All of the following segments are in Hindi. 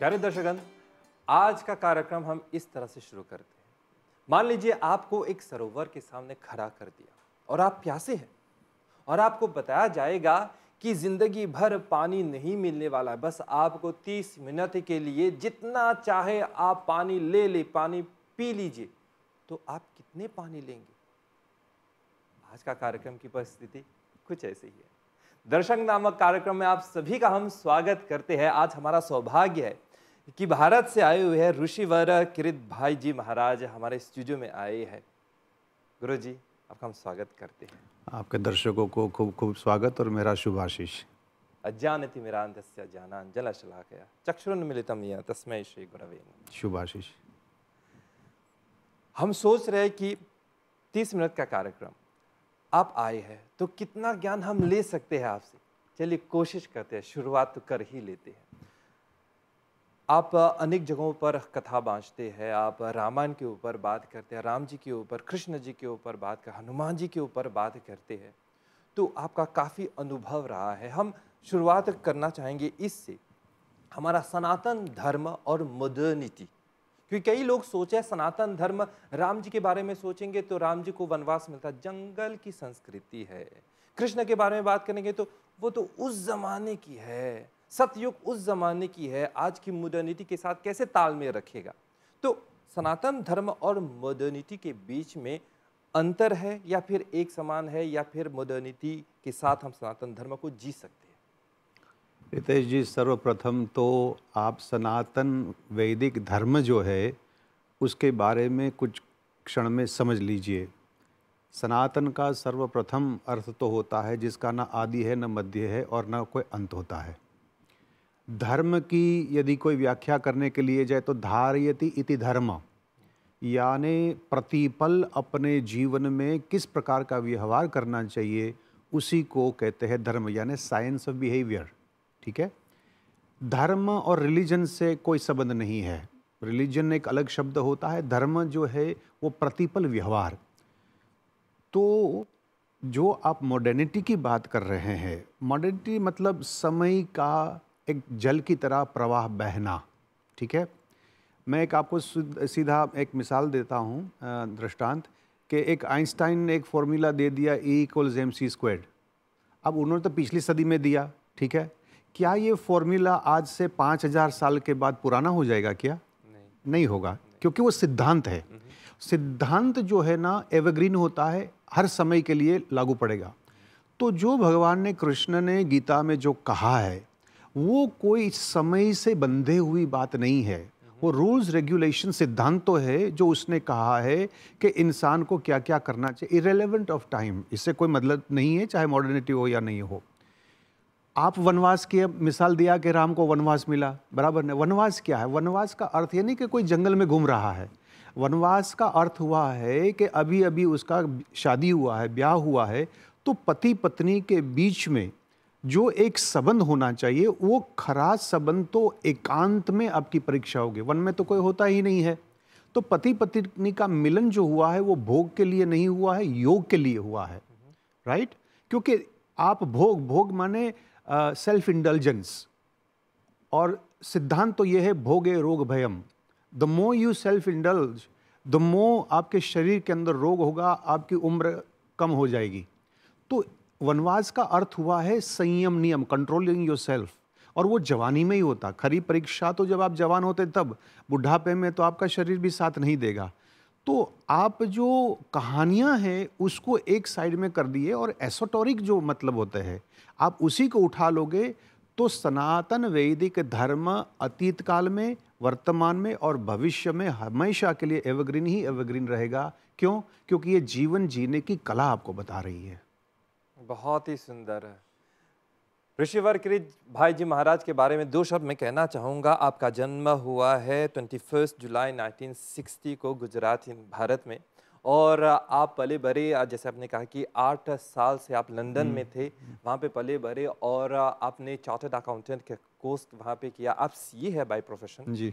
प्यारे दर्शकगण आज का कार्यक्रम हम इस तरह से शुरू करते हैं मान लीजिए आपको एक सरोवर के सामने खड़ा कर दिया और आप प्यासे हैं और आपको बताया जाएगा कि ज़िंदगी भर पानी नहीं मिलने वाला है बस आपको 30 मिनट के लिए जितना चाहे आप पानी ले ले पानी पी लीजिए तो आप कितने पानी लेंगे आज का कार्यक्रम की परिस्थिति कुछ ऐसे ही है दर्शक नामक कार्यक्रम में आप सभी का हम स्वागत करते हैं आज हमारा सौभाग्य है कि भारत से आए हुए हैं ऋषिवरा किरित भाई जी महाराज हमारे स्टूडियो में आए हैं गुरु जी आपका हम स्वागत करते हैं आपके दर्शकों को खूब खूब स्वागत और मेरा शुभ आशीष अज्ञानति मेरांधस्य ज्ञानान जलशलाकया चक्षुरुन्मिलितम यह तस्मय श्री गुरवे शुभ आशीष हम सोच रहे कि तीस मिनट का कार्यक्रम आप आए हैं तो कितना ज्ञान हम ले सकते हैं आपसे चलिए कोशिश करते हैं शुरुआत तो कर ही लेते हैं आप अनेक जगहों पर कथा बाँचते हैं आप रामायण के ऊपर बात करते हैं राम जी के ऊपर कृष्ण जी के ऊपर बात कर हनुमान जी के ऊपर बात करते हैं तो आपका काफ़ी अनुभव रहा है हम शुरुआत करना चाहेंगे इससे हमारा सनातन धर्म और मॉडर्निटी क्योंकि कई लोग सोचे सनातन धर्म राम जी के बारे में सोचेंगे तो राम जी को वनवास मिलता जंगल की संस्कृति है कृष्ण के बारे में बात करेंगे तो वो तो उस जमाने की है सतयुग उस जमाने की है आज की मॉडर्निटी के साथ कैसे तालमेल रखेगा तो सनातन धर्म और मॉडर्निटी के बीच में अंतर है या फिर एक समान है या फिर मॉडर्निटी के साथ हम सनातन धर्म को जी सकते हैं रितेश जी सर्वप्रथम तो आप सनातन वैदिक धर्म जो है उसके बारे में कुछ क्षण में समझ लीजिए सनातन का सर्वप्रथम अर्थ तो होता है जिसका ना आदि है न मध्य है और ना कोई अंत होता है धर्म की यदि कोई व्याख्या करने के लिए जाए तो धारयति इति धर्म यानी प्रतिपल अपने जीवन में किस प्रकार का व्यवहार करना चाहिए उसी को कहते हैं धर्म यानी साइंस ऑफ बिहेवियर ठीक है धर्म और रिलीजन से कोई संबंध नहीं है रिलीजन एक अलग शब्द होता है धर्म जो है वो प्रतिपल व्यवहार तो जो आप मॉडर्निटी की बात कर रहे हैं मॉडर्निटी मतलब समय का एक जल की तरह प्रवाह बहना ठीक है मैं एक आपको सीधा एक मिसाल देता हूँ दृष्टांत कि एक आइंस्टाइन ने एक फॉर्मूला दे दिया E equals M C squared अब उन्होंने तो पिछली सदी में दिया ठीक है क्या ये फॉर्मूला आज से पाँच हज़ार साल के बाद पुराना हो जाएगा क्या नहीं, नहीं होगा नहीं। क्योंकि वो सिद्धांत है हम्म। सिद्धांत जो है ना एवरग्रीन होता है हर समय के लिए लागू पड़ेगा तो जो भगवान ने कृष्ण ने गीता में जो कहा है वो कोई समय से बंधे हुई बात नहीं है वो रूल्स रेगुलेशन सिद्धांत तो है जो उसने कहा है कि इंसान को क्या क्या करना चाहिए इरेलीवेंट ऑफ टाइम इससे कोई मतलब नहीं है चाहे मॉडर्निटी हो या नहीं हो आप वनवास की मिसाल दिया कि राम को वनवास मिला बराबर ने वनवास क्या है वनवास का अर्थ ये नहीं कि कोई जंगल में घूम रहा है वनवास का अर्थ हुआ है कि अभी अभी उसका शादी हुआ है ब्याह हुआ है तो पति पत्नी के बीच में जो एक संबंध होना चाहिए वो खराब संबंध तो एकांत में आपकी परीक्षा होगी वन में तो कोई होता ही नहीं है तो पति पत्नी का मिलन जो हुआ है वो भोग के लिए नहीं हुआ है योग के लिए हुआ है राइट क्योंकि आप भोग भोग माने सेल्फ इंडलजेंस और सिद्धांत तो ये है भोगे रोग भयम द मो यू सेल्फ इंडल्ज द मो आपके शरीर के अंदर रोग होगा आपकी उम्र कम हो जाएगी तो वनवास का अर्थ हुआ है संयम नियम कंट्रोलिंग योर सेल्फ और वो जवानी में ही होता खरी परीक्षा तो जब आप जवान होते तब बुढ़ापे में तो आपका शरीर भी साथ नहीं देगा तो आप जो कहानियाँ हैं उसको एक साइड में कर दिए और एसोटोरिक जो मतलब होते हैं आप उसी को उठा लोगे तो सनातन वैदिक धर्म अतीत काल में वर्तमान में और भविष्य में हमेशा के लिए एवरग्रीन ही एवरग्रीन रहेगा क्यों क्योंकि ये जीवन जीने की कला आपको बता रही है बहुत ही सुंदर है ऋषिवर गिरिज भाई जी महाराज के बारे में दो शब्द मैं कहना चाहूँगा आपका जन्म हुआ है ट्वेंटी फर्स्ट जुलाई 1960 को गुजरात भारत में और आप पले भरे जैसे आपने कहा कि आठ साल से आप लंदन हम्म। में थे वहाँ पे पले भरे और आपने चार्टर्ड अकाउंटेंट के कोर्स वहाँ पे किया आप सी है बाय प्रोफेशन जी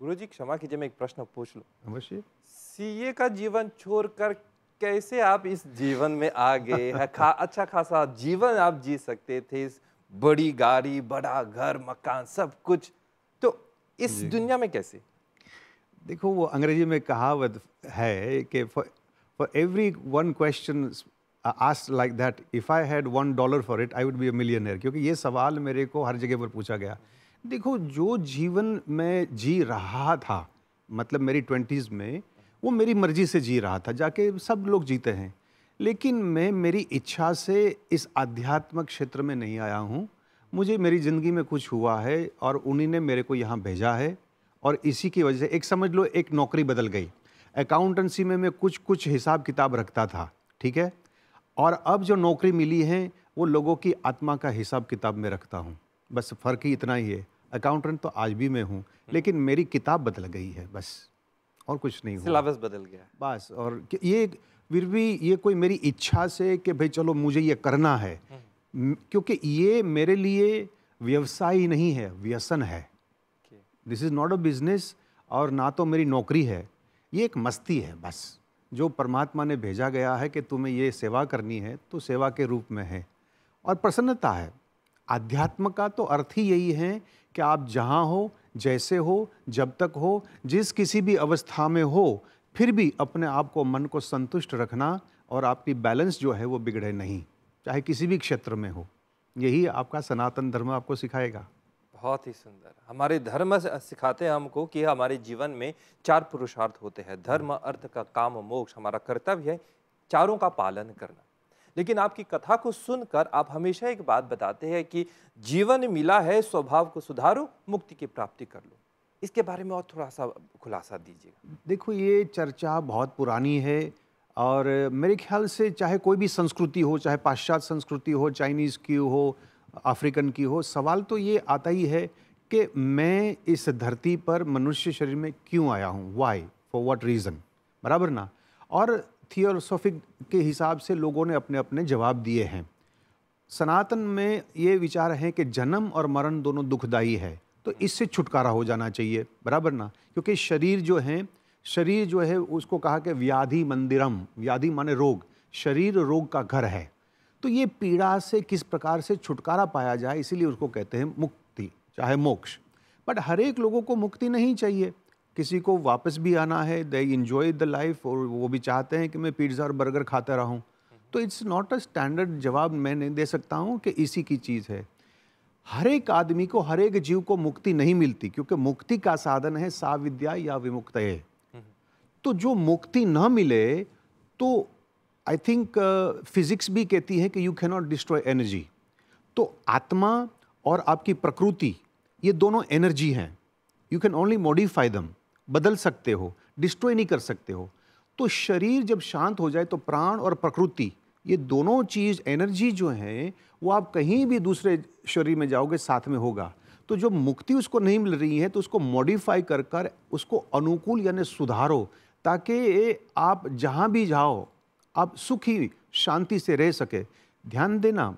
गुरु जी क्षमा कीजिए मैं एक प्रश्न पूछ लूँ अवश्य सी का जीवन छोड़कर कैसे आप इस जीवन में आ गए खा अच्छा खासा जीवन आप जी सकते थे इस बड़ी गाड़ी बड़ा घर मकान सब कुछ तो इस दुनिया में कैसे देखो वो अंग्रेजी में कहावत है कि for every one question asked like that if I had one dollar for it I would be a millionaire क्योंकि ये सवाल मेरे को हर जगह पर पूछा गया देखो जो जीवन मैं जी रहा था मतलब मेरी ट्वेंटीज़ में वो मेरी मर्जी से जी रहा था जाके सब लोग जीते हैं लेकिन मैं मेरी इच्छा से इस आध्यात्मिक क्षेत्र में नहीं आया हूँ मुझे मेरी ज़िंदगी में कुछ हुआ है और उन्हीं ने मेरे को यहाँ भेजा है और इसी की वजह से एक समझ लो एक नौकरी बदल गई अकाउंटेंसी में मैं कुछ कुछ हिसाब किताब रखता था ठीक है और अब जो नौकरी मिली है वो लोगों की आत्मा का हिसाब किताब में रखता हूँ बस फ़र्क ही इतना ही है अकाउंटेंट तो आज भी मैं हूँ लेकिन मेरी किताब बदल गई है बस और कुछ नहीं सिलेबस बदल गया बस और ये फिर भी ये कोई मेरी इच्छा से कि भाई चलो मुझे ये करना है हम्म। क्योंकि ये मेरे लिए व्यवसाय नहीं है व्यसन है this is not a business और ना तो मेरी नौकरी है ये एक मस्ती है बस जो परमात्मा ने भेजा गया है कि तुम्हें ये सेवा करनी है तो सेवा के रूप में है और प्रसन्नता है आध्यात्म का तो अर्थ ही यही है कि आप जहाँ हो जैसे हो जब तक हो जिस किसी भी अवस्था में हो फिर भी अपने आप को मन को संतुष्ट रखना और आपकी बैलेंस जो है वो बिगड़े नहीं चाहे किसी भी क्षेत्र में हो यही आपका सनातन धर्म आपको सिखाएगा बहुत ही सुंदर हमारे धर्म सिखाते हैं हमको कि हमारे जीवन में चार पुरुषार्थ होते हैं धर्म हाँ। अर्थ का काम मोक्ष हमारा कर्तव्य है चारों का पालन करना लेकिन आपकी कथा को सुनकर आप हमेशा एक बात बताते हैं कि जीवन मिला है स्वभाव को सुधारो मुक्ति की प्राप्ति कर लो इसके बारे में और थोड़ा सा खुलासा दीजिएगा देखो ये चर्चा बहुत पुरानी है और मेरे ख्याल से चाहे कोई भी संस्कृति हो चाहे पाश्चात्य संस्कृति हो चाइनीज़ की हो अफ्रीकन की हो सवाल तो ये आता ही है कि मैं इस धरती पर मनुष्य शरीर में क्यों आया हूँ वाई फॉर वट रीज़न बराबर ना और थियोसोफिक के हिसाब से लोगों ने अपने अपने जवाब दिए हैं सनातन में ये विचार है कि जन्म और मरण दोनों दुखदाई है तो इससे छुटकारा हो जाना चाहिए बराबर ना क्योंकि शरीर जो है शरीर जो है उसको कहा कि व्याधि मंदिरम व्याधि माने रोग शरीर रोग का घर है तो ये पीड़ा से किस प्रकार से छुटकारा पाया जाए इसीलिए उसको कहते हैं मुक्ति चाहे मोक्ष बट हर एक लोगों को मुक्ति नहीं चाहिए किसी को वापस भी आना है दे इन्जॉय द लाइफ और वो भी चाहते हैं कि मैं पिज़्ज़ा और बर्गर खाता रहूँ तो इट्स नॉट अ स्टैंडर्ड जवाब मैं नहीं दे सकता हूँ कि इसी की चीज़ है हर एक आदमी को हर एक जीव को मुक्ति नहीं मिलती क्योंकि मुक्ति का साधन है साविद्या या विमुक्त है तो जो मुक्ति न मिले तो आई थिंक फिजिक्स भी कहती है कि यू कैनॉट डिस्ट्रॉय एनर्जी तो आत्मा और आपकी प्रकृति ये दोनों एनर्जी हैं यू कैन ओनली मॉडिफाई दम बदल सकते हो डिस्ट्रॉय नहीं कर सकते हो तो शरीर जब शांत हो जाए तो प्राण और प्रकृति ये दोनों चीज़ एनर्जी जो है वो आप कहीं भी दूसरे शरीर में जाओगे साथ में होगा तो जो मुक्ति उसको नहीं मिल रही है तो उसको मॉडिफाई कर कर उसको अनुकूल यानी सुधारो ताकि आप जहाँ भी जाओ आप सुखी शांति से रह सके ध्यान देना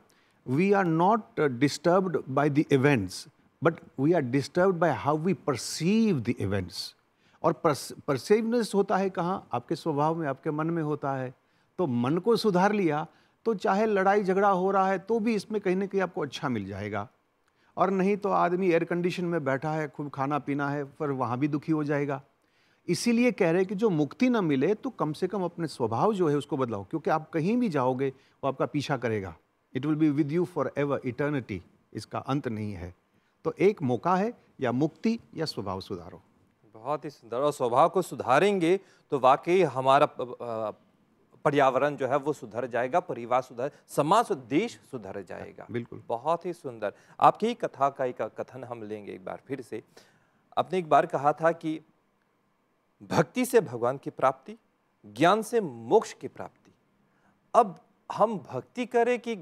we are not disturbed by the events but we are disturbed by how we perceive the events और परसेवनेस होता है कहाँ आपके स्वभाव में आपके मन में होता है तो मन को सुधार लिया तो चाहे लड़ाई झगड़ा हो रहा है तो भी इसमें कहीं ना कहीं आपको अच्छा मिल जाएगा और नहीं तो आदमी एयर कंडीशन में बैठा है खूब खाना पीना है पर वहाँ भी दुखी हो जाएगा इसीलिए कह रहे हैं कि जो मुक्ति ना मिले तो कम से कम अपने स्वभाव जो है उसको बदलाओ क्योंकि आप कहीं भी जाओगे वो आपका पीछा करेगा it will be with you forever eternity इसका अंत नहीं है तो एक मौका है या मुक्ति या स्वभाव सुधारो बहुत ही सुंदर और स्वभाव को सुधारेंगे तो वाकई हमारा पर्यावरण जो है वो सुधर जाएगा परिवार सुधर समाज और देश सुधर जाएगा बिल्कुल बहुत ही सुंदर आपकी ही कथा का एक कथन हम लेंगे एक बार फिर से आपने एक बार कहा था कि भक्ति से भगवान की प्राप्ति ज्ञान से मोक्ष की प्राप्ति अब हम भक्ति करें कि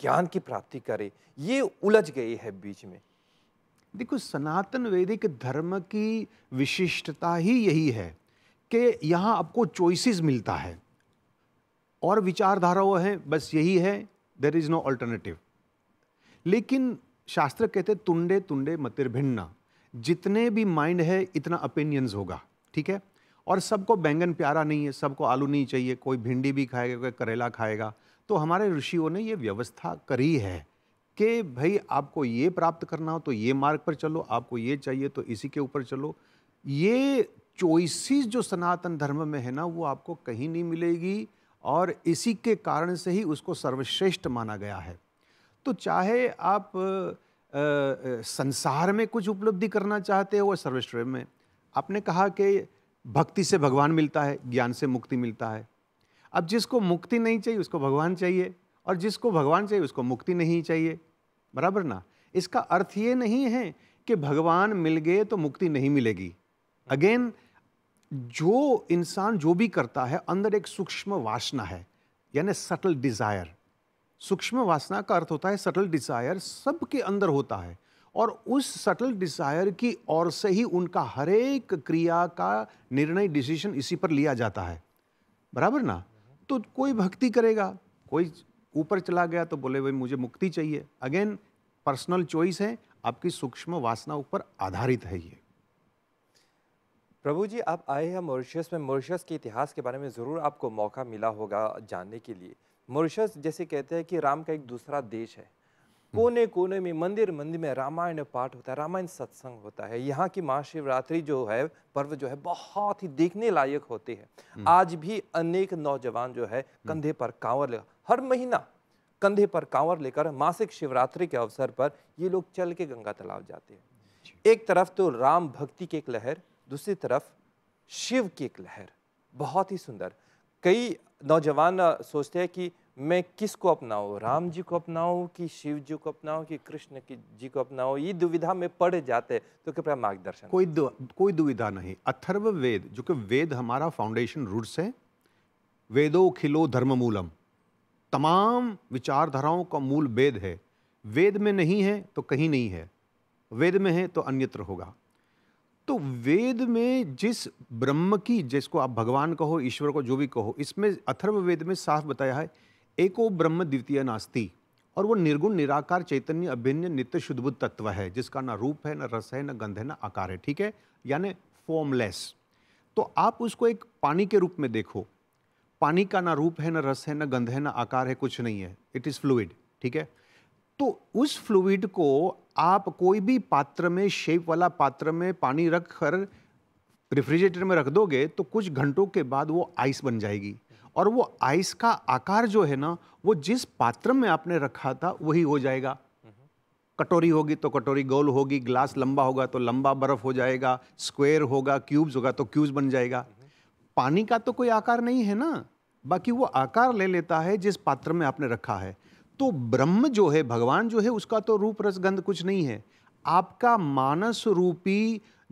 ज्ञान की प्राप्ति करें ये उलझ गई है बीच में देखो सनातन वैदिक धर्म की विशिष्टता ही यही है कि यहाँ आपको चॉइसेस मिलता है और विचारधारा वो है बस यही है देर इज़ नो अल्टरनेटिव लेकिन शास्त्र कहते तुंडे तुंडे मतिर भिन्ना जितने भी माइंड है इतना ओपिनियंस होगा ठीक है और सबको बैंगन प्यारा नहीं है सबको आलू नहीं चाहिए कोई भिंडी भी खाएगा कोई करेला खाएगा तो हमारे ऋषियों ने ये व्यवस्था करी है कि भाई आपको ये प्राप्त करना हो तो ये मार्ग पर चलो आपको ये चाहिए तो इसी के ऊपर चलो ये चोइसिस जो सनातन धर्म में है ना वो आपको कहीं नहीं मिलेगी और इसी के कारण से ही उसको सर्वश्रेष्ठ माना गया है तो चाहे आप आ, आ, संसार में कुछ उपलब्धि करना चाहते हो वह सर्वश्रेष्ठ में आपने कहा कि भक्ति से भगवान मिलता है ज्ञान से मुक्ति मिलता है अब जिसको मुक्ति नहीं चाहिए उसको भगवान चाहिए और जिसको भगवान चाहिए उसको मुक्ति नहीं चाहिए बराबर ना इसका अर्थ ये नहीं है कि भगवान मिल गए तो मुक्ति नहीं मिलेगी अगेन जो इंसान जो भी करता है अंदर एक सूक्ष्म वासना है यानी सटल डिज़ायर सूक्ष्म वासना का अर्थ होता है सटल डिज़ायर सबके अंदर होता है और उस सटल डिज़ायर की ओर से ही उनका हरेक क्रिया का निर्णय डिसीजन इसी पर लिया जाता है बराबर ना तो कोई भक्ति करेगा कोई ऊपर चला गया तो बोले भाई मुझे मुक्ति चाहिए अगेन पर्सनल चॉइस है आपकी सूक्ष्म वासना ऊपर आधारित है ये प्रभु जी आप आए हैं मॉरिशस में मॉरिशस के इतिहास के बारे में ज़रूर आपको मौका मिला होगा जानने के लिए मॉरिशस जैसे कहते हैं कि राम का एक दूसरा देश है हम्म। कोने कोने में मंदिर मंदिर में रामायण पाठ होता है रामायण सत्संग होता है यहाँ की महाशिवरात्रि जो है पर्व जो है बहुत ही देखने लायक होते हैं हम्म। आज भी अनेक नौजवान जो है कंधे पर कांवर लगा हर महीना कंधे पर कांवर लेकर मासिक शिवरात्रि के अवसर पर ये लोग चल के गंगा तालाब जाते हैं एक तरफ तो राम भक्ति की एक लहर दूसरी तरफ शिव की एक लहर बहुत ही सुंदर कई नौजवान सोचते हैं कि मैं किसको अपनाऊं राम जी को अपनाऊं कि शिव जी को अपनाऊं कि कृष्ण की जी को अपनाऊं ये दुविधा में पड़ जाते तो कृपया मार्गदर्शन कोई दु, कोई दुविधा नहीं अथर्व वेद जो कि वेद हमारा फाउंडेशन रूट्स है वेदो खिलो धर्ममूलम तमाम विचारधाराओं का मूल वेद है वेद में नहीं है तो कहीं नहीं है वेद में है तो अन्यत्र होगा तो वेद में जिस ब्रह्म की जिसको आप भगवान कहो ईश्वर को जो भी कहो इसमें अथर्व वेद में साफ बताया है एको ब्रह्म द्वितीय नास्ती और वो निर्गुण निराकार चैतन्य अभिन्न नित्य शुद्ध तत्व है जिसका ना रूप है ना रस है ना गंध है ना आकार है ठीक है यानी फॉर्मलेस तो आप उसको एक पानी के रूप में देखो पानी का ना रूप है ना रस है ना गंध है ना आकार है कुछ नहीं है इट इज़ फ्लूइड ठीक है तो उस फ्लूड को आप कोई भी पात्र में शेप वाला पात्र में पानी रख कर रेफ्रिजरेटर में रख दोगे तो कुछ घंटों के बाद वो आइस बन जाएगी और वो आइस का आकार जो है ना वो जिस पात्र में आपने रखा था वही हो जाएगा कटोरी होगी तो कटोरी गोल होगी ग्लास लंबा होगा तो लंबा बर्फ हो जाएगा स्क्वायर होगा क्यूब्स होगा तो क्यूब्स बन जाएगा पानी का तो कोई आकार नहीं है ना बाकी वो आकार ले लेता है जिस पात्र में आपने रखा है तो ब्रह्म जो है भगवान जो है उसका तो रूप रसगंध कुछ नहीं है आपका मानस रूपी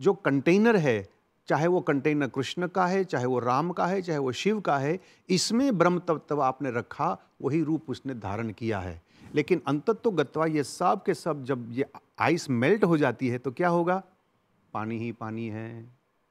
जो कंटेनर है चाहे वो कंटेनर कृष्ण का है चाहे वो राम का है चाहे वो शिव का है इसमें ब्रह्म तत्व आपने रखा वही रूप उसने धारण किया है लेकिन अंतत तो गत्वा ये सब के सब जब ये आइस मेल्ट हो जाती है तो क्या होगा पानी ही पानी है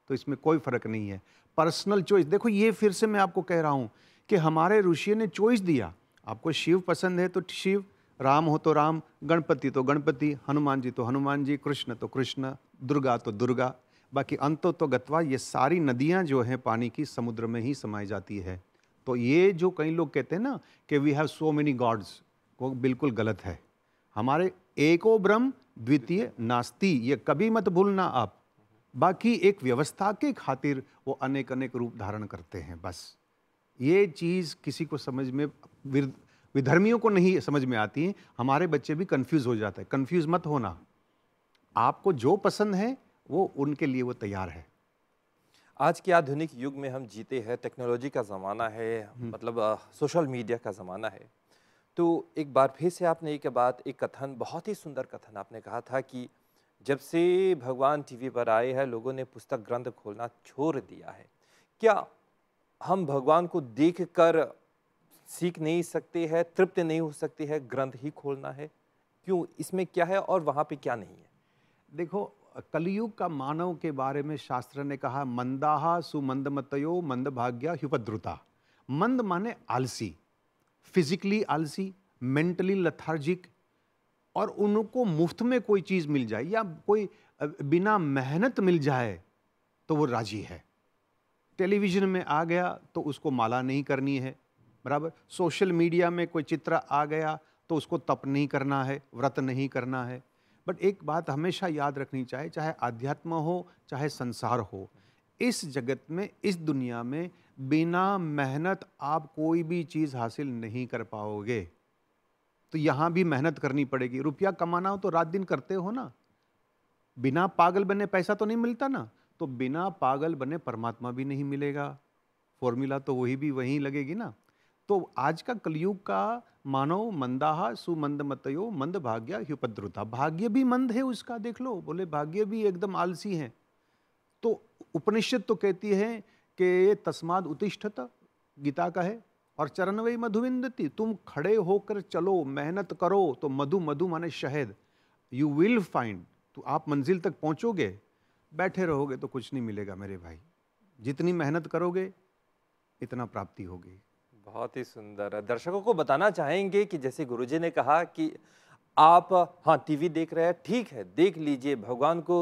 तो इसमें कोई फर्क नहीं है पर्सनल चॉइस देखो ये फिर से मैं आपको कह रहा हूँ कि हमारे ऋषि ने चॉइस दिया आपको शिव पसंद है तो शिव राम हो तो राम गणपति तो गणपति हनुमान जी तो हनुमान जी कृष्ण तो कृष्ण दुर्गा तो दुर्गा बाकी अंतो तो गत्वा ये सारी नदियाँ जो हैं पानी की समुद्र में ही समाई जाती है तो ये जो कई लोग कहते हैं ना कि we have so many gods वो बिल्कुल गलत है हमारे एको ब्रह्म द्वितीय नास्ती ये कभी मत भूलना आप बाकी एक व्यवस्था के खातिर वो अनेक अनेक रूप धारण करते हैं बस ये चीज़ किसी को समझ में विधर्मियों को नहीं समझ में आती है हमारे बच्चे भी कंफ्यूज हो जाते हैं कंफ्यूज मत होना आपको जो पसंद है वो उनके लिए वो तैयार है आज के आधुनिक युग में हम जीते हैं टेक्नोलॉजी का ज़माना है हम्म। मतलब सोशल मीडिया का ज़माना है तो एक बार फिर से आपने एक बात एक कथन बहुत ही सुंदर कथन आपने कहा था कि जब से भगवान टीवी पर आए हैं लोगों ने पुस्तक ग्रंथ खोलना छोड़ दिया है क्या हम भगवान को देख कर सीख नहीं सकते हैं तृप्त नहीं हो सकते हैं ग्रंथ ही खोलना है क्यों इसमें क्या है और वहाँ पे क्या नहीं है देखो कलयुग का मानव के बारे में शास्त्र ने कहा मंदाहा सुमंद मंद मंदभाग्या हिपद्रुता मंद माने आलसी फिजिकली आलसी मेंटली लथार्जिक और उनको मुफ्त में कोई चीज़ मिल जाए या कोई बिना मेहनत मिल जाए तो वो राजी है टेलीविज़न में आ गया तो उसको माला नहीं करनी है बराबर सोशल मीडिया में कोई चित्र आ गया तो उसको तप नहीं करना है व्रत नहीं करना है बट एक बात हमेशा याद रखनी चाहिए चाहे आध्यात्म हो चाहे संसार हो इस जगत में इस दुनिया में बिना मेहनत आप कोई भी चीज़ हासिल नहीं कर पाओगे तो यहाँ भी मेहनत करनी पड़ेगी रुपया कमाना हो तो रात दिन करते हो ना बिना पागल बने पैसा तो नहीं मिलता ना तो बिना पागल बने परमात्मा भी नहीं मिलेगा फॉर्मूला तो वही भी वहीं लगेगी ना तो आज का कलयुग का मानव मंदाहा सुमंद मतयो मंद भाग्य ह्युपद्रुता भाग्य भी मंद है उसका देख लो बोले भाग्य भी एकदम आलसी है तो उपनिषद तो कहती है कि तस्माद उत्तिष्ठता गीता का है और चरणवई मधुविंद तुम खड़े होकर चलो मेहनत करो तो मधु मधु माने शहद यू विल फाइंड तो आप मंजिल तक पहुंचोगे बैठे रहोगे तो कुछ नहीं मिलेगा मेरे भाई जितनी मेहनत करोगे इतना प्राप्ति होगी बहुत ही सुंदर दर्शकों को बताना चाहेंगे कि जैसे गुरुजी ने कहा कि आप हाँ टीवी देख रहे हैं ठीक है देख लीजिए भगवान को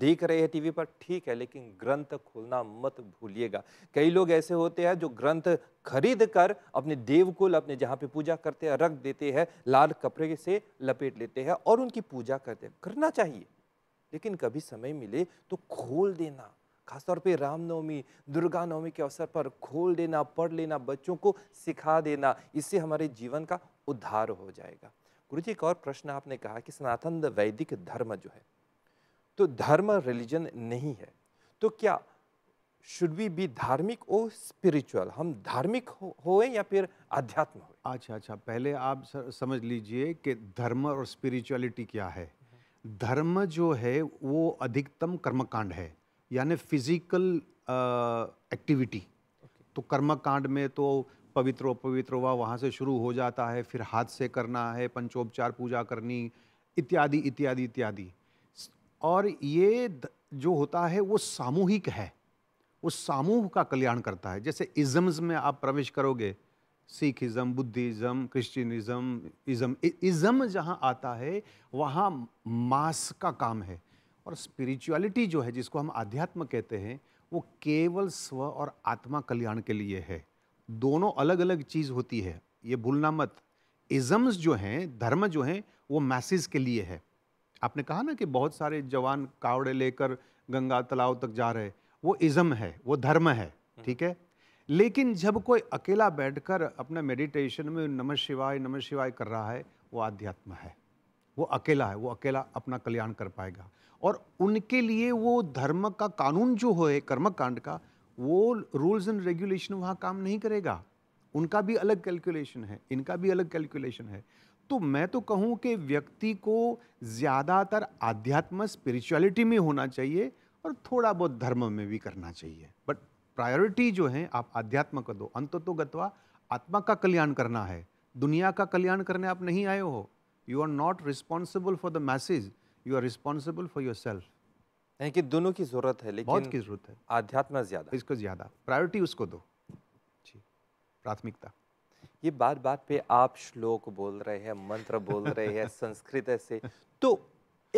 देख रहे हैं टीवी पर ठीक है लेकिन ग्रंथ खोलना मत भूलिएगा कई लोग ऐसे होते हैं जो ग्रंथ खरीद कर अपने देवकुल अपने जहाँ पे पूजा करते हैं रख देते हैं लाल कपड़े से लपेट लेते हैं और उनकी पूजा करते हैं करना चाहिए लेकिन कभी समय मिले तो खोल देना खासतौर पे रामनवमी दुर्गा नवमी के अवसर पर खोल देना पढ़ लेना बच्चों को सिखा देना इससे हमारे जीवन का उद्धार हो जाएगा गुरु जी एक और प्रश्न आपने कहा कि सनातन वैदिक धर्म जो है तो धर्म रिलीजन नहीं है तो क्या शुड बी बी धार्मिक और स्पिरिचुअल हम धार्मिक हो, या फिर आध्यात्म हो अच्छा अच्छा पहले आप समझ लीजिए कि धर्म और स्पिरिचुअलिटी क्या है धर्म जो है वो अधिकतम कर्मकांड है यानी फिजिकल एक्टिविटी तो कर्मकांड में तो पवित्र अपवित्र हुआ वहाँ से शुरू हो जाता है फिर हाथ से करना है पंचोपचार पूजा करनी इत्यादि इत्यादि इत्यादि और ये जो होता है वो सामूहिक है वो समूह का कल्याण करता है जैसे इज़म्स में आप प्रवेश करोगे Sikhism Buddhism Christianism ism ism जहाँ आता है वहाँ मास का काम है और स्पिरिचुअलिटी जो है जिसको हम आध्यात्म कहते हैं वो केवल स्व और आत्मा कल्याण के लिए है दोनों अलग अलग चीज़ होती है ये भूलना मत इज़म्स जो हैं धर्म जो हैं वो मैसेज के लिए है आपने कहा ना कि बहुत सारे जवान कावड़े लेकर गंगा तालाब तक जा रहे वो इज़म है वो धर्म है ठीक है लेकिन जब कोई अकेला बैठकर अपने मेडिटेशन में नमः शिवाय नमः शिवाय कर रहा है वो आध्यात्म है वो अकेला है वो अकेला अपना कल्याण कर पाएगा और उनके लिए वो धर्म का कानून जो है कर्मकांड का वो रूल्स एंड रेगुलेशन वहाँ काम नहीं करेगा उनका भी अलग कैलकुलेशन है इनका भी अलग कैलकुलेशन है तो मैं तो कहूँ कि व्यक्ति को ज़्यादातर आध्यात्म स्पिरिचुअलिटी में होना चाहिए और थोड़ा बहुत धर्म में भी करना चाहिए बट प्रायोरिटी जो है आप आध्यात्म का दो अंत तो गत्वा आत्मा का कल्याण करना है दुनिया का कल्याण करने आप नहीं आए हो you are not responsible for the message you are responsible for yourself यानी कि दोनों की जरूरत है लेकिन बहुत की जरूरत है आध्यात्म ज्यादा इसको ज्यादा प्रायोरिटी उसको दो जी प्राथमिकता ये बात बात पे आप श्लोक बोल रहे हैं मंत्र बोल रहे हैं संस्कृत ऐसे तो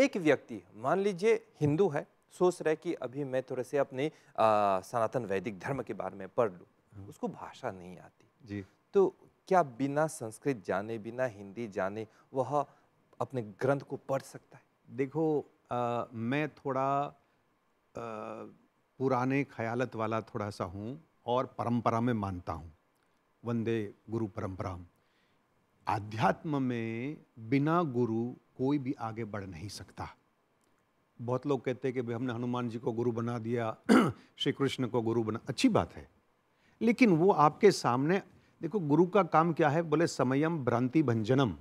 एक व्यक्ति मान लीजिए हिंदू है सोच रहे कि अभी मैं थोड़े से अपने आ, सनातन वैदिक धर्म के बारे में पढ़ लू हम्म। उसको भाषा नहीं आती जी तो क्या बिना संस्कृत जाने बिना हिंदी जाने वह अपने ग्रंथ को पढ़ सकता है देखो आ, मैं थोड़ा आ, पुराने ख्यालत वाला थोड़ा सा हूँ और परंपरा में मानता हूँ वंदे गुरु परंपरा आध्यात्म में बिना गुरु कोई भी आगे बढ़ नहीं सकता बहुत लोग कहते हैं कि भाई हमने हनुमान जी को गुरु बना दिया श्री कृष्ण को गुरु बना अच्छी बात है लेकिन वो आपके सामने देखो गुरु का काम क्या है बोले समयम भ्रांति भंजनम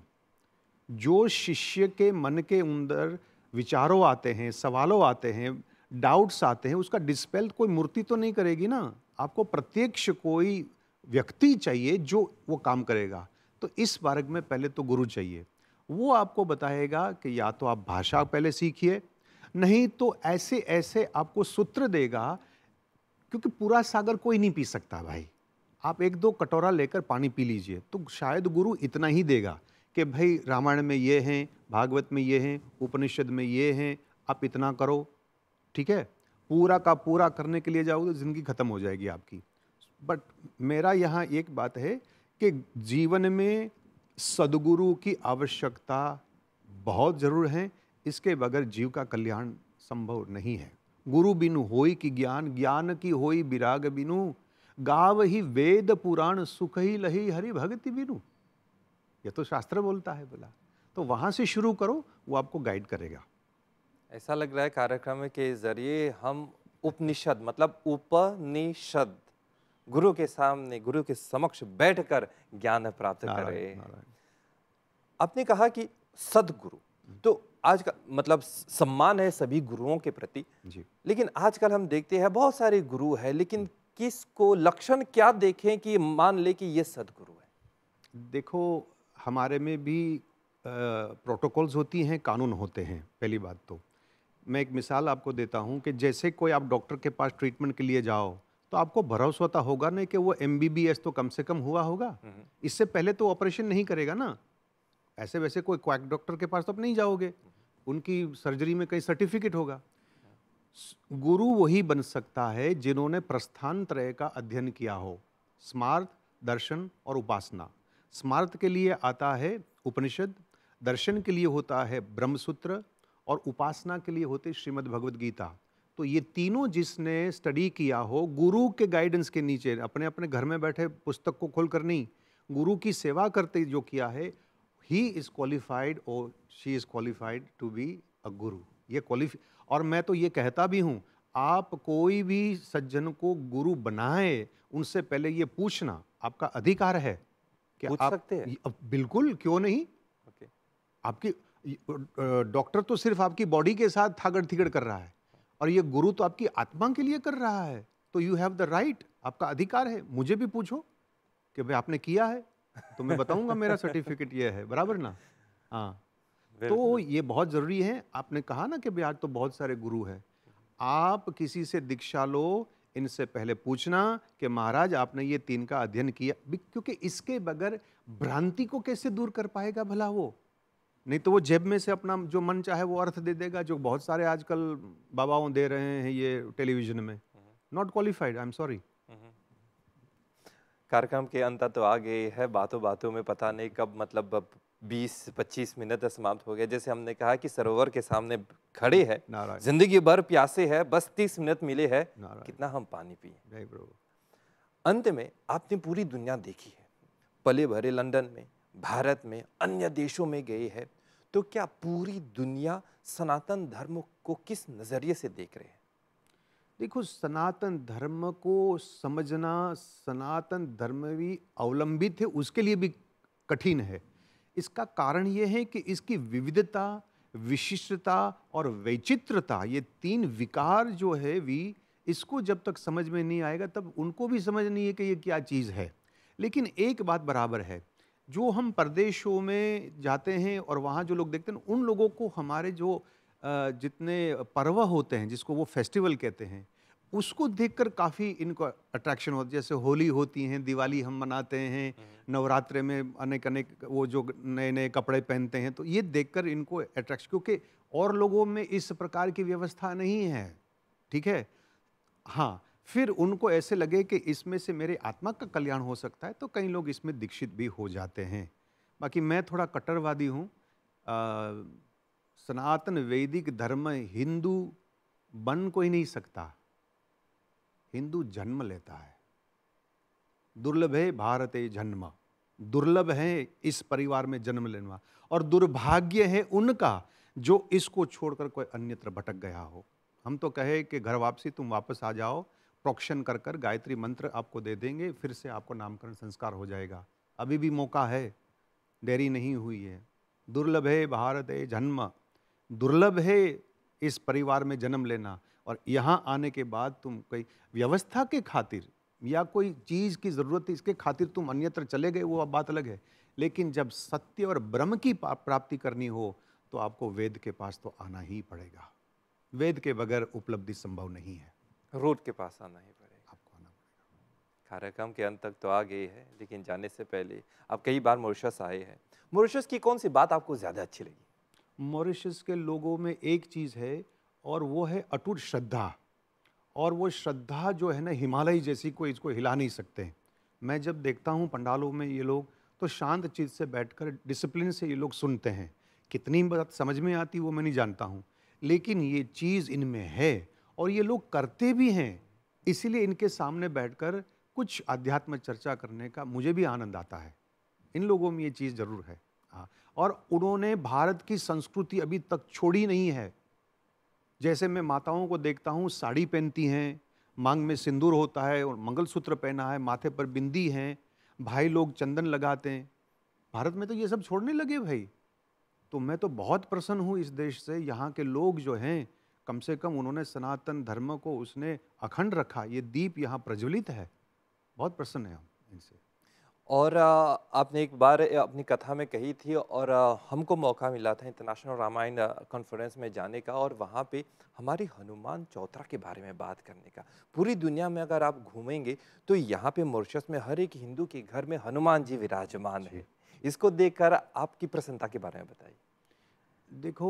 जो शिष्य के मन के अंदर विचारों आते हैं सवालों आते हैं डाउट्स आते हैं उसका डिस्पेल कोई मूर्ति तो नहीं करेगी ना आपको प्रत्यक्ष कोई व्यक्ति चाहिए जो वो काम करेगा तो इस मार्ग में पहले तो गुरु चाहिए वो आपको बताएगा कि या तो आप भाषा पहले सीखिए नहीं तो ऐसे ऐसे आपको सूत्र देगा क्योंकि पूरा सागर कोई नहीं पी सकता भाई आप एक दो कटोरा लेकर पानी पी लीजिए तो शायद गुरु इतना ही देगा कि भाई रामायण में ये हैं भागवत में ये हैं उपनिषद में ये हैं आप इतना करो ठीक है पूरा का पूरा करने के लिए जाओ तो ज़िंदगी ख़त्म हो जाएगी आपकी बट मेरा यहाँ एक बात है कि जीवन में सदगुरु की आवश्यकता बहुत ज़रूर है इसके बगैर जीव का कल्याण संभव नहीं है गुरु बिनु होई की ज्ञान ज्ञान की होई विराग बिनु गाव ही वेद पुराण सुख ही लही हरि भगति बिनु ये तो शास्त्र बोलता है बोला तो वहाँ से शुरू करो वो आपको गाइड करेगा ऐसा लग रहा है कार्यक्रम के जरिए हम उपनिषद मतलब उपनिषद गुरु के सामने गुरु के समक्ष बैठकर ज्ञान प्राप्त रहे आपने कहा कि सदगुरु तो आज का मतलब सम्मान है सभी गुरुओं के प्रति जी। लेकिन आजकल हम देखते हैं बहुत सारे गुरु हैं लेकिन किसको लक्षण क्या देखें कि मान ले कि ये सदगुरु है देखो हमारे में भी प्रोटोकॉल्स होती हैं कानून होते हैं पहली बात तो मैं एक मिसाल आपको देता हूँ कि जैसे कोई आप डॉक्टर के पास ट्रीटमेंट के लिए जाओ तो आपको भरोसा होगा नहीं कि वो एम तो कम से कम हुआ होगा हम्म। इससे पहले तो ऑपरेशन नहीं करेगा ना ऐसे वैसे कोई क्वैक डॉक्टर के पास तो आप नहीं जाओगे उनकी सर्जरी में कई सर्टिफिकेट होगा गुरु वही बन सकता है जिन्होंने प्रस्थान त्रय का अध्ययन किया हो स्मार्थ दर्शन और उपासना स्मार्थ के लिए आता है उपनिषद दर्शन के लिए होता है ब्रह्मसूत्र और उपासना के लिए होते श्रीमद् भगवद गीता तो ये तीनों जिसने स्टडी किया हो गुरु के गाइडेंस के नीचे अपने अपने घर में बैठे पुस्तक को खोल कर नहीं गुरु की सेवा करते जो किया है ही इज़ क्वालिफाइड और she is qualified to be a guru ये क्वालिफ और मैं तो ये कहता भी हूँ आप कोई भी सज्जन को गुरु बनाए उनसे पहले ये पूछना आपका अधिकार है क्या पूछ आप सकते हैं बिल्कुल क्यों नहीं okay. आपकी डॉक्टर तो सिर्फ आपकी बॉडी के साथ थागड़ थिगड़ कर रहा है और ये गुरु तो आपकी आत्मा के लिए कर रहा है तो यू हैव द राइट आपका अधिकार है मुझे भी पूछो कि भाई आपने किया है तो मैं बताऊंगा मेरा सर्टिफिकेट ये है बराबर ना हाँ तो ये बहुत ज़रूरी है आपने कहा ना कि भाई आज तो बहुत सारे गुरु हैं आप किसी से दीक्षा लो इनसे पहले पूछना कि महाराज आपने ये तीन का अध्ययन किया क्योंकि इसके बगैर भ्रांति को कैसे दूर कर पाएगा भला वो नहीं तो वो जेब में से अपना जो मन चाहे वो अर्थ दे देगा जो बहुत सारे आजकल बाबाओं दे रहे हैं ये टेलीविजन में not qualified I am sorry कार्यक्रम के अंत तो आ गए है बातों बातों में पता नहीं कब मतलब 20-25 मिनट समाप्त हो गया जैसे हमने कहा कि सरोवर के सामने खड़े है जिंदगी भर प्यासे है बस 30 मिनट मिले है कितना हम पानी पिए अंत में आपने पूरी दुनिया देखी है पले भरे लंदन में भारत में अन्य देशों में गए हैं तो क्या पूरी दुनिया सनातन धर्म को किस नज़रिए से देख रहे हैं देखो सनातन धर्म को समझना सनातन धर्म भी अवलंबित है उसके लिए भी कठिन है इसका कारण ये है कि इसकी विविधता विशिष्टता और वैचित्रता ये तीन विकार जो है वी इसको जब तक समझ में नहीं आएगा तब उनको भी समझ नहीं है कि ये क्या चीज़ है लेकिन एक बात बराबर है जो हम प्रदेशों में जाते हैं और वहाँ जो लोग देखते हैं उन लोगों को हमारे जो जितने पर्व होते हैं जिसको वो फेस्टिवल कहते हैं उसको देखकर काफ़ी इनको अट्रैक्शन होती है जैसे होली होती हैं दिवाली हम मनाते हैं हम्म। नवरात्रे में अनेक अनेक वो जो नए नए कपड़े पहनते हैं तो ये देखकर इनको अट्रैक्शन क्योंकि और लोगों में इस प्रकार की व्यवस्था नहीं है ठीक है हाँ फिर उनको ऐसे लगे कि इसमें से मेरे आत्मा का कल्याण हो सकता है तो कई लोग इसमें दीक्षित भी हो जाते हैं बाकी मैं थोड़ा कट्टरवादी हूँ सनातन वैदिक धर्म हिंदू बन कोई नहीं सकता हिंदू जन्म लेता है दुर्लभ है भारत जन्म दुर्लभ है इस परिवार में जन्म लेना और दुर्भाग्य है उनका जो इसको छोड़कर कोई अन्यत्र भटक गया हो हम तो कहे कि घर वापसी तुम वापस आ जाओ प्रोक्षण कर कर गायत्री मंत्र आपको दे देंगे फिर से आपको नामकरण संस्कार हो जाएगा अभी भी मौका है देरी नहीं हुई है दुर्लभ है भारत है जन्म दुर्लभ है इस परिवार में जन्म लेना और यहाँ आने के बाद तुम कई व्यवस्था के खातिर या कोई चीज़ की ज़रूरत इसके खातिर तुम अन्यत्र चले गए वो अब बात अलग है लेकिन जब सत्य और ब्रह्म की प्राप्ति करनी हो तो आपको वेद के पास तो आना ही पड़ेगा वेद के बगैर उपलब्धि संभव नहीं है रोड के पास आना ही पड़ेगा आपको आना पड़ेगा कार्यक्रम के अंत तक तो आ गई है लेकिन जाने से पहले आप कई बार मॉरिशस आए हैं मॉरिशस की कौन सी बात आपको ज़्यादा अच्छी लगी मॉरिशस के लोगों में एक चीज़ है और वो है अटूट श्रद्धा और वो श्रद्धा जो है ना हिमालय जैसी कोई इसको हिला नहीं सकते मैं जब देखता हूँ पंडालों में ये लोग तो शांत चीज़ से बैठकर डिसिप्लिन से ये लोग सुनते हैं कितनी बात समझ में आती वो मैं नहीं जानता हूँ लेकिन ये चीज़ इनमें है और ये लोग करते भी हैं इसीलिए इनके सामने बैठकर कुछ अध्यात्म चर्चा करने का मुझे भी आनंद आता है इन लोगों में ये चीज़ ज़रूर है हाँ और उन्होंने भारत की संस्कृति अभी तक छोड़ी नहीं है जैसे मैं माताओं को देखता हूँ साड़ी पहनती हैं मांग में सिंदूर होता है और मंगलसूत्र पहना है माथे पर बिंदी हैं भाई लोग चंदन लगाते हैं भारत में तो ये सब छोड़ने लगे भाई तो मैं तो बहुत प्रसन्न हूँ इस देश से यहाँ के लोग जो हैं कम से कम उन्होंने सनातन धर्म को उसने अखंड रखा ये दीप यहाँ प्रज्वलित है बहुत प्रसन्न है हम इनसे और आपने एक बार अपनी कथा में कही थी और हमको मौका मिला था इंटरनेशनल रामायण कॉन्फ्रेंस में जाने का और वहाँ पे हमारी हनुमान चौथरा के बारे में बात करने का पूरी दुनिया में अगर आप घूमेंगे तो यहाँ पे मॉरिशस में हर एक हिंदू के घर में हनुमान जी विराजमान है इसको देखकर आपकी प्रसन्नता के बारे में बताइए देखो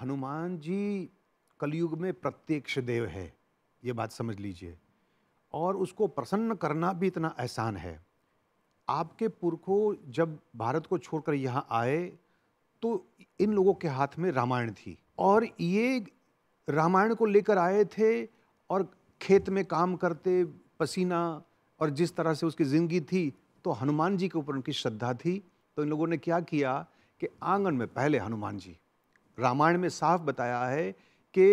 हनुमान जी कलयुग में प्रत्यक्ष देव है ये बात समझ लीजिए और उसको प्रसन्न करना भी इतना आसान है आपके पुरखों जब भारत को छोड़कर यहाँ आए तो इन लोगों के हाथ में रामायण थी और ये रामायण को लेकर आए थे और खेत में काम करते पसीना और जिस तरह से उसकी ज़िंदगी थी तो हनुमान जी के ऊपर उनकी श्रद्धा थी तो इन लोगों ने क्या किया कि आंगन में पहले हनुमान जी रामायण में साफ बताया है कि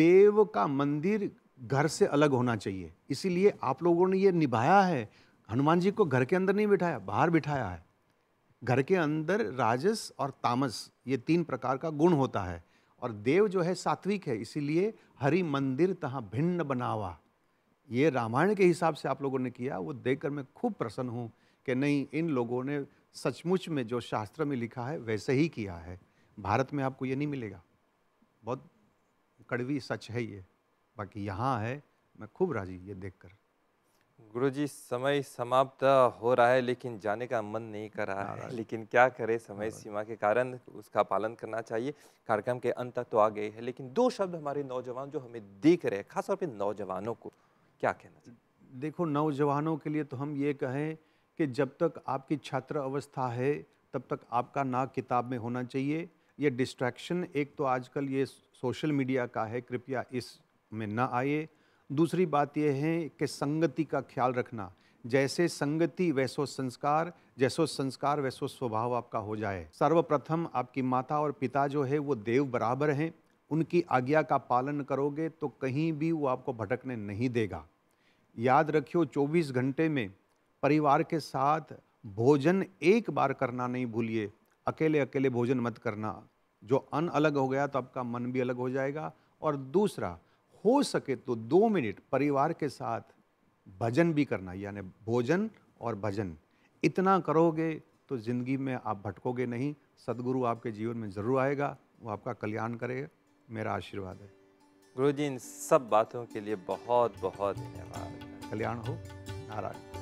देव का मंदिर घर से अलग होना चाहिए इसीलिए आप लोगों ने ये निभाया है हनुमान जी को घर के अंदर नहीं बिठाया बाहर बिठाया है घर के अंदर राजस और तामस ये तीन प्रकार का गुण होता है और देव जो है सात्विक है इसीलिए हरि मंदिर तहाँ भिन्न बनावा ये रामायण के हिसाब से आप लोगों ने किया वो देखकर मैं खूब प्रसन्न हूँ कि नहीं इन लोगों ने सचमुच में जो शास्त्र में लिखा है वैसे ही किया है भारत में आपको ये नहीं मिलेगा बहुत कड़वी सच है ये बाकी यहाँ है मैं खूब राजी ये देखकर गुरुजी समय समाप्त हो रहा है लेकिन जाने का मन नहीं कर रहा है हाँ। लेकिन क्या करें समय हाँ। सीमा के कारण उसका पालन करना चाहिए कार्यक्रम के अंत तक तो आ गए है लेकिन दो शब्द हमारे नौजवान जो हमें देख रहे हैं खासतौर पर नौजवानों को क्या कहना चाहिए देखो नौजवानों के लिए तो हम ये कहें कि जब तक आपकी छात्र अवस्था है तब तक आपका ना किताब में होना चाहिए ये डिस्ट्रैक्शन एक तो आजकल ये सोशल मीडिया का है कृपया इस में ना आए दूसरी बात यह है कि संगति का ख्याल रखना जैसे संगति वैसो संस्कार जैसो संस्कार वैसो स्वभाव आपका हो जाए सर्वप्रथम आपकी माता और पिता जो है वो देव बराबर हैं उनकी आज्ञा का पालन करोगे तो कहीं भी वो आपको भटकने नहीं देगा याद रखियो 24 घंटे में परिवार के साथ भोजन एक बार करना नहीं भूलिए अकेले अकेले भोजन मत करना जो अन अलग हो गया तो आपका मन भी अलग हो जाएगा और दूसरा हो सके तो दो मिनट परिवार के साथ भजन भी करना यानी भोजन और भजन इतना करोगे तो ज़िंदगी में आप भटकोगे नहीं सदगुरु आपके जीवन में ज़रूर आएगा वो आपका कल्याण करेगा मेरा आशीर्वाद है गुरु जी इन सब बातों के लिए बहुत बहुत धन्यवाद कल्याण हो नारायण